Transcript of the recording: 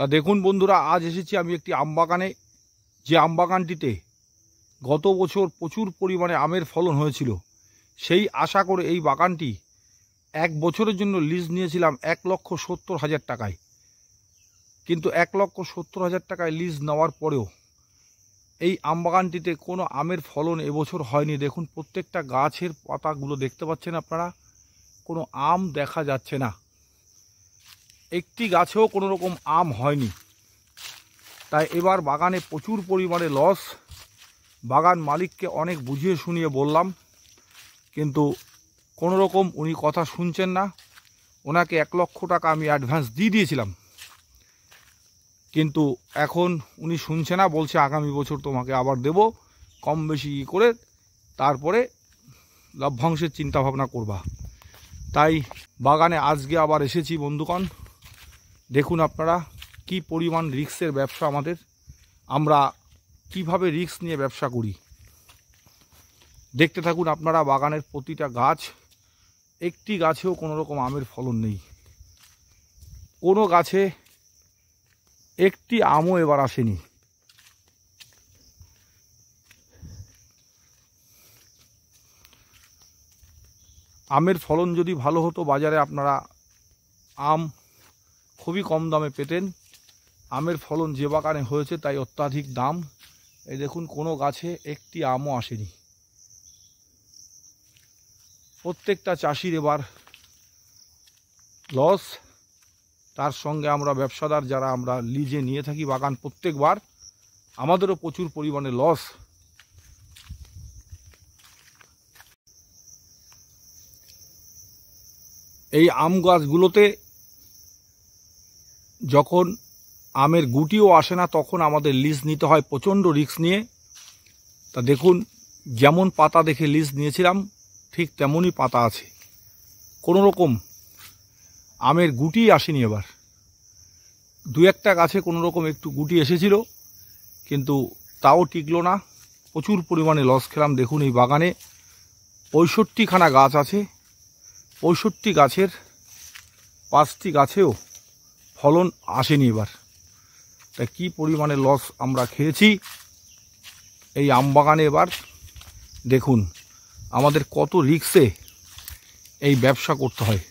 তা দেখুন বন্ধুরা আজ এসেছি আমি একটি আমবাগানে যে আমবাগানটিতে গত বছর প্রচুর পরিমাণে আমের ফলন হয়েছিল সেই আশা করে এই বাগানটি এক বছরের জন্য লিজ নিয়েছিলাম এক লক্ষ সত্তর হাজার টাকায় কিন্তু এক লক্ষ সত্তর হাজার টাকায় লিজ নেওয়ার পরেও এই আমবাগানটিতে কোনো আমের ফলন এবছর হয়নি দেখুন প্রত্যেকটা গাছের পাতাগুলো দেখতে পাচ্ছেন আপনারা কোনো আম দেখা যাচ্ছে না একটি গাছেও কোনো রকম আম হয়নি তাই এবার বাগানে প্রচুর পরিমাণে লস বাগান মালিককে অনেক বুঝিয়ে শুনিয়ে বললাম কিন্তু কোনো রকম উনি কথা শুনছেন না ওনাকে এক লক্ষ টাকা আমি অ্যাডভান্স দিয়ে দিয়েছিলাম কিন্তু এখন উনি শুনছে না বলছে আগামী বছর তোমাকে আবার দেব কম বেশি করে তারপরে লভ্যাংশের চিন্তাভাবনা করবা তাই বাগানে আজকে আবার এসেছি বন্ধুগণ দেখুন আপনারা কি পরিমাণ রিক্সের ব্যবসা আমাদের আমরা কিভাবে রিক্স নিয়ে ব্যবসা করি দেখতে থাকুন আপনারা বাগানের প্রতিটা গাছ একটি গাছেও কোনো রকম আমের ফলন নেই কোনো গাছে একটি আমও এবার আসেনি আমের ফলন যদি ভালো হতো বাজারে আপনারা আম খুবই কম দামে পেতেন আমের ফলন যে বাগানে হয়েছে তাই অত্যাধিক দাম এই দেখুন কোনো গাছে একটি আমও আসেনি প্রত্যেকটা চাষির এবার লস তার সঙ্গে আমরা ব্যবসাদার যারা আমরা লিজে নিয়ে থাকি বাগান প্রত্যেকবার আমাদেরও প্রচুর পরিমাণে লস এই আম গাছগুলোতে যখন আমের গুটিও আসে না তখন আমাদের লিজ নিতে হয় প্রচণ্ড রিক্স নিয়ে তা দেখুন যেমন পাতা দেখে লিজ নিয়েছিলাম ঠিক তেমনই পাতা আছে কোনো রকম আমের গুটি আসেনি এবার দু একটা গাছে কোনো রকম একটু গুটি এসেছিল কিন্তু তাও টিকলো না প্রচুর পরিমাণে লস খেলাম দেখুন এই বাগানে পঁয়ষট্টিখানা গাছ আছে পঁয়ষট্টি গাছের পাঁচটি গাছেও ফলন আসেনি এবার তাই কী পরিমাণে লস আমরা খেয়েছি এই আম বাগানে এবার দেখুন আমাদের কত রিক্সে এই ব্যবসা করতে হয়